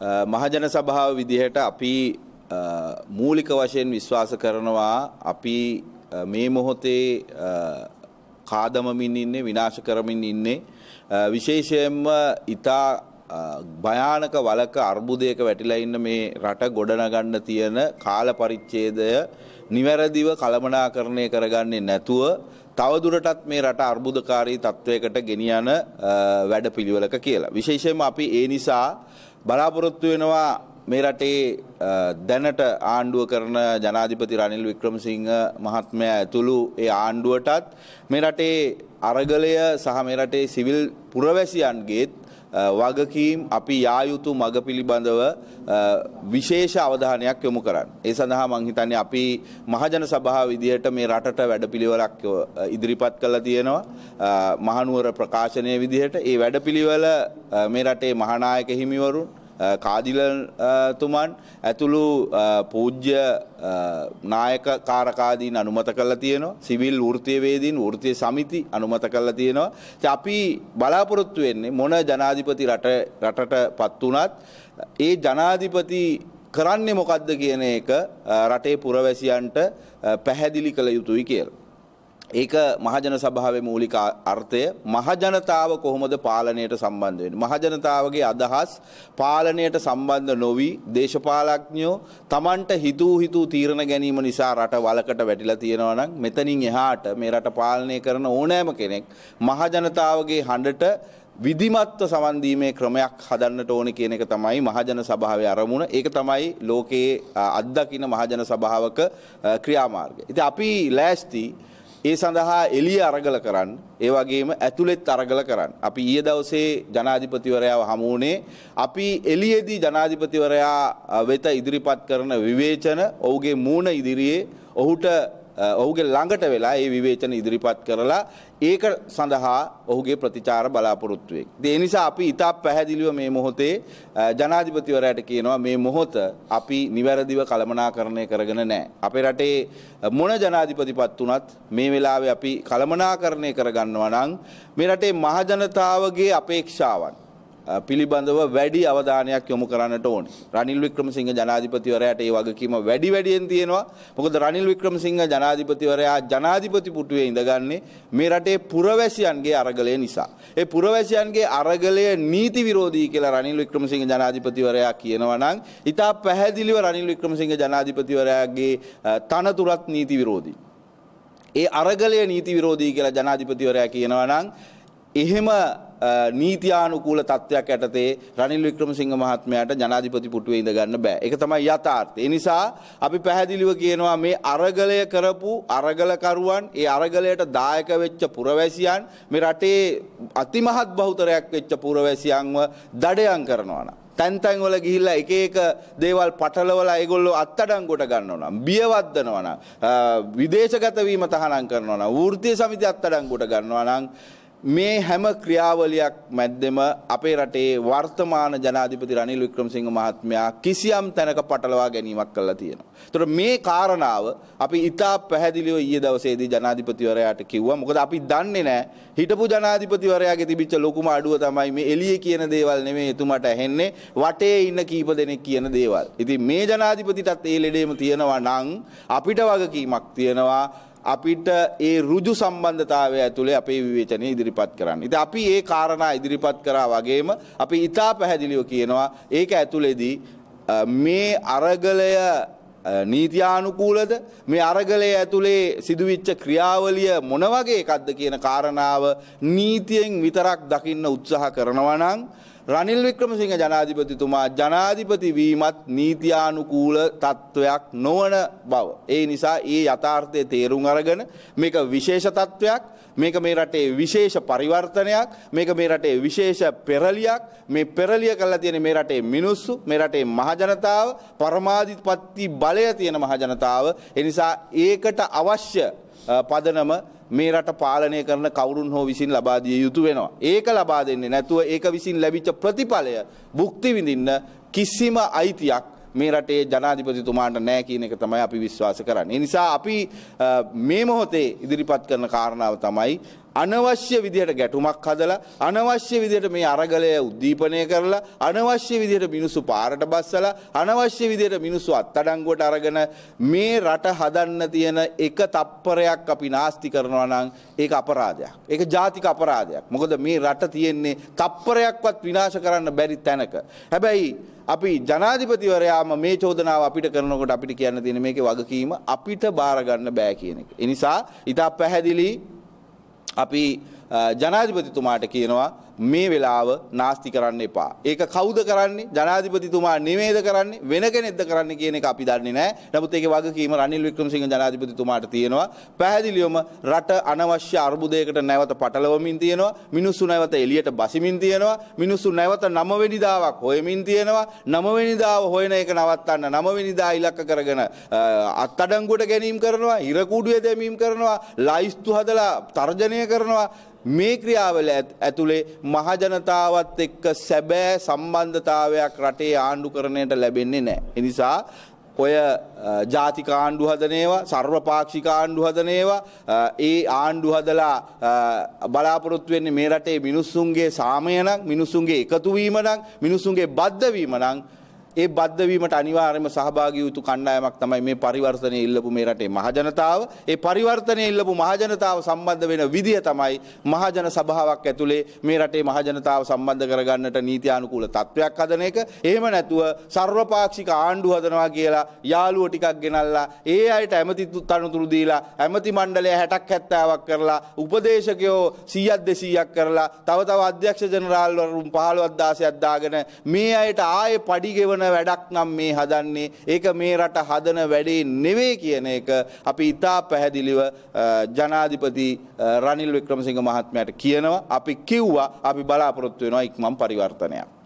මහජන සභාව විදිහට අපි මූලික වශයෙන් විශ්වාස කරනවා අපි මේ මොහොතේ කාදමමින් ඉන්නේ විනාශ කරමින් ඉන්නේ විශේෂයෙන්ම ඉතා භයානක වලක අර්බුදයක වැටිලා ඉන්න මේ රට ගොඩනගන්න තියෙන කාල පරිච්ඡේදය නිවැරදිව කළමනාකරණය කරගන්නේ නැතුව තවදුරටත් මේ රට අර්බුදකාරී තත්ත්වයකට ගෙනියන වැඩපිළිවෙලක කියලා. විශේෂයෙන්ම අපි ඒ නිසා බලාපොරොත්තු වෙනවා මේ රටේ දැනට ආණ්ඩුව කරන ජනාධිපති රනිල් වික්‍රමසිංහ මහත්මයා ඇතුළු ඒ ආණ්ඩුවටත් මේ රටේ අරගලය සහ මේ රටේ සිවිල් පුරවැසියන්ගේත් වගකීම් අපි යා යුතු මඟ පිළිබඳව විශේෂ අවධානයක් යොමු කරන්න. ඒ සඳහා මං හිතන්නේ අපි මහජන සභාව විදිහට මේ රටට වැඩපිළිවෙලක් ඉදිරිපත් කළා තියෙනවා. මහනුවර ප්‍රකාශනය විදිහට ඒ වැඩපිළිවෙල මේ රටේ මහානායක හිමිවරුන් කාදිලතුමන් ඇතුළු පූජ්‍ය නායක කාරකාදීන් අනුමත කළ තියෙනවා සිවිල් ෘතියවේදීන් ෘතිය සමිති අනුමත කළ තියෙනවා අපි බලාපොරොත්තු වෙන්නේ මොන ජනාධිපති රටට පත් වනත් ඒ ජනාධිපති කරන්නේ මොකක්ද කියන එක රටේ පුරවැසියන්ට පැහැදිලි කළ යුතුයි කියලා. ඒක මහජන සභාවේ මූලික අර්ථය මහජනතාව කොහොමද පාලනයට සම්බන්ධ වෙන්නේ මහජනතාවගේ අදහස් පාලනයට සම්බන්ධ නොවි දේශපාලඥයෝ Tamanට හිතූ හිතූ තීරණ ගැනීම නිසා රට වලකට වැටිලා තියෙනවා නම් මෙතනින් එහාට මේ රට පාලනය කරන ඕනෑම කෙනෙක් මහජනතාවගේ හඬට විධිමත්ව සවන්දීමේ ක්‍රමයක් හදන්නට ඕන කියන එක තමයි මහජන සභාවේ අරමුණ. ඒක තමයි ලෝකයේ අත්දකින මහජන සභාවක ක්‍රියාමාර්ගය. ඉතින් අපි ලෑස්ති ඒ සඳහා එළිය අරගල කරන්න ඒ වගේම ඇතුළෙත් අරගල කරන්න. අපි ඊයේ දවසේ ජනාධිපතිවරයාව හමු වුණේ අපි එළියේදී ජනාධිපතිවරයා වෙත ඉදිරිපත් කරන විවේචන ඔහුගේ මූණ ඉදිරියේ ඔහුට ඔහුගේ ළඟට වෙලා ඒ විවේචන ඉදිරිපත් කරලා ඒක සඳහා ඔහුගේ ප්‍රතිචාර බලාපොරොත්තුවෙක්. ඒ නිසා අපි ඉතා පැහැදිලිව මේ මොහොතේ ජනාධිපතිවරයට කියනවා මේ මොහොත අපි නිවැරදිව කළමනාකරණය කරගෙන නෑ. අපේ රටේ මොන ජනාධිපතිපත් වනත් මේ වෙලාවේ අපි කළමනාකරණය කරගන්නවා නම් මේ රටේ මහජනතාවගේ අපේක්ෂාවන්. පිළිබඳව වැඩි අවධානයක් යොමු කරන්නට ඕන. රනිල් වික්‍රමසිංහ ජනාධිපතිවරයාට ඒ වගකීම වැඩි වැඩියෙන් තියෙනවා. මොකද රනිල් වික්‍රමසිංහ ජනාධිපතිවරයා ජනාධිපති පුටුවේ ඉඳගන්නේ මේ රටේ පුරවැසියන්ගේ අරගලය නිසා. ඒ පුරවැසියන්ගේ අරගලය නීති විරෝධී කියලා රනිල් වික්‍රමසිංහ ජනාධිපතිවරයා කියනවා නම්, ඉතා පැහැදිලිව රනිල් වික්‍රමසිංහ ජනාධිපතිවරයාගේ තනතුරත් නීති විරෝධී. ඒ අරගලය නීති විරෝධී කියලා ජනාධිපතිවරයා කියනවා නම් එහෙම නීතියානුකූල තත්ත්වයක් යටතේ රනිල් වික්‍රමසිංහ මහත්මයාට ජනාධිපති පුටුවේ ඉඳ ගන්න බෑ. ඒක තමයි යථාර්ථය. ඒ නිසා අපි පැහැදිලිව කියනවා මේ අරගලය කරපු අරගලකරුවන් ඒ අරගලයට දායක වෙච්ච පුරවැසියන් මේ රටේ අතිමහත් බහුතරයක් වෙච්ච පුරවැසියන්ව දඩයම් කරනවා නම් තැන්තැන් වල ගිහිල්ලා එක එක දේවල් පටලවලා ඒගොල්ලෝ අත්අඩංගුවට ගන්නවා නම් බියවද්දනවා නම් විදේශගත වීම තහනම් කරනවා නම් වෘත්තීය සමිති අත්අඩංගුවට ගන්නවා නම් මේ හැම ක්‍රියාවලියක් මැද්දෙම අපේ රටේ වර්තමාන ජනාධිපති රනිල් වික්‍රමසිංහ මහත්මයා කිසියම් තැනක පටලවා ගැනීමක් කළා තියෙනවා. ඒතර මේ කාරණාව අපි ඉතා පැහැදිලිව ඊයේ දවසේදී ජනාධිපතිවරයාට කිව්වා. මොකද අපි දන්නේ නැහැ හිටපු ජනාධිපතිවරයාගේ තිබිච්ච ලොකුම අඩුව තමයි මේ එළියේ කියන දේවල් නෙමෙයි එතුමාට ඇහෙන්නේ වටේ ඉන්න කීප දෙනෙක් කියන දේවල්. ඉතින් මේ ජනාධිපතිටත් ඒ ලෙඩේම තියෙනවා නම් අපිට වගකීමක් තියෙනවා අපිට ඒ රුජු සම්බන්ධතාවය ඇතුළේ අපේ විවේචනය ඉදිරිපත් කරන්න. ඉතින් අපි ඒ කාරණා ඉදිරිපත් කරා වගේම අපි ඊටා පැහැදිලිව කියනවා ඒක ඇතුළේදී මේ අරගලය නීතියානුකූලද මේ අරගලය ඇතුළේ සිදුවිච්ච ක්‍රියාවලිය මොන වගේ එකක්ද කියන කාරණාව නීතියෙන් විතරක් දකින්න උත්සාහ කරනවා නම් රනිල් වික්‍රමසිංහ ජනාධිපතිතුමා ජනාධිපති වීමත් නීතියානුකූල තත්ත්වයක් නොවන බව. ඒ නිසා ඒ යථාර්ථය තේරුම් අරගෙන මේක විශේෂ තත්ත්වයක් මේක මේ රටේ විශේෂ පරිවර්තනයක් මේක මේ රටේ විශේෂ පෙරලියක් මේ පෙරලිය කල්ලා තියෙන මේ රටේ මිනිස්සු මේ රටේ මහජනතාව පරමාධිපත්ති බලය තියෙන මහජනතාව එනිසා ඒකට අවශ්‍ය පදනම මේ රට පාලනය කරන කවුරුන් හෝ විසින් ලබාදිය යුතු වෙනවා. ඒක ලබා දෙන්නේ නැතුව ඒක විසින් ලැබිච්ච ප්‍රතිඵලය භුක්ති විඳින්න කිසිම අයිතියක් මේ රටේ ජනාධිපතිතුමාට නෑ කියන එක තමයි අපි විශ්වාස කරන්නේ. ඒ නිසා අපි මේ මොහොතේ ඉදිරිපත් කරන කාරණාව තමයි අනවශ්‍ය විදිහට ගැටුමක් හදලා අනවශ්‍ය විදිහට මේ අරගලය උද්දීපනය කරලා අනවශ්‍ය විදිහට මිනිස්සු පාරට බස්සලා අනවශ්‍ය විදිහට මිනිස්සු අත්අඩංගුවට අරගෙන මේ රට හදන්න තියෙන එක තප්පරයක් අපි නාස්ති කරනවා නම් ඒක අපරාධයක්. ඒක ජාතික අපරාධයක්. මොකද මේ රට තියෙන්නේ තප්පරයක්වත් විනාශ කරන්න බැරි තැනක. හැබැයි අපි ජනාධිපතිවරයාම මේ චෝදනාව අපිට කරනකොට අපිට කියන්න තියෙන මේකේ වගකීම අපිට බාර ගන්න බෑ කියන එක. ඒ නිසා ඊට පැහැදිලි අපි ජනාධිපතිතුමාට කියනවා මේ වෙලාව නාස්ති කරන්න එපා. ඒක කවුද කරන්නේ? ජනාධිපතිතුමා නිවේද කරන්නේ වෙන කෙනෙක්ද කරන්නේ කියන එක අපි දන්නේ නැහැ. නමුත් ඒකේ වගකීම රනිල් වික්‍රමසිංහ ජනාධිපතිතුමාට තියෙනවා. පැහැදිලිවම රට අනවශ්‍ය අර්බුදයකට නැවත පටලවමින් තියෙනවා. මිනිස්සු නැවත එළියට බසිමින් තියෙනවා. මිනිස්සු නැවත නමවෙනිදාවක් හොයමින් තියෙනවා. නමවෙනිදාව හොයන එක නවත්තන්න නමවෙනිදා ඉලක්ක කරගෙන අත්අඩංගුවට ගැනීම කරනවා. හිරකූඩුවේ දැමීම් කරනවා. ලයිස්තු හදලා තර්ජනය කරනවා. මේ ක්‍රියාවල ඇතුළේ මහජනතාවත් එක්ක සැබෑ සම්බන්ධතාවයක් රටේ ආණ්ඩු කරණයට ලැබෙන්නේ නෑ. එනිසා ඔය ජාතික ආණ්ඩු හදනේවා සර්වපාක්ෂික ආණ්ඩු හදනේවා ඒ ආණ්ඩු හදලා බලාපොරොත්තු වෙන්නේ මේ රටේ මිනිස්සුන්ගේ සාමය නම් මිනිස්සුන්ගේ එකතුවීම නම් මිනිස්සුන්ගේ බද්ධවීම නම් ඒ බද්ධවීමට අනිවාර්යම සහභාගී වූ කණ්ඩායමක් තමයි මේ පරිවර්තනය ඉල්ලපු මේ රටේ මහජනතාව. ඒ පරිවර්තනය ඉල්ලපු මහජනතාව සම්බන්ධ වෙන විදිය තමයි මහජන සභාවක් ඇතුලේ මේ රටේ මහජනතාව සම්බන්ධ කරගන්නට නීතියානුකූල තත්ත්වයක් හදන එක. එහෙම නැතුව සර්වපාක්ෂික ආණ්ඩු හදනවා කියලා යාළුව ටිකක් ගෙනල්ලා ඒ අයට ඇමති තනතුරු දීලා ඇමති මණ්ඩලය 60ක් 70ක් කරලා උපදේශකයෝ 100ක් 200ක් කරලා තව තව අධ්‍යක්ෂ ජනරාල්වරුන් 15ක් 16ක් දාගෙන මේ අයට ආයේ පඩි ගෙවන හදන වැඩක් නම් මේ හදන්නේ ඒක මේ රට හදන වැඩේ නෙවෙයි කියන එක අපි ඉතා පැහැදිලිව ජනාධිපති රනිල් වික්‍රමසිංහ මහත්මයට කියනවා අපි කිව්වා අපි බලාපොරොත්තු වෙනවා ඉක්මන් පරිවර්තනයක්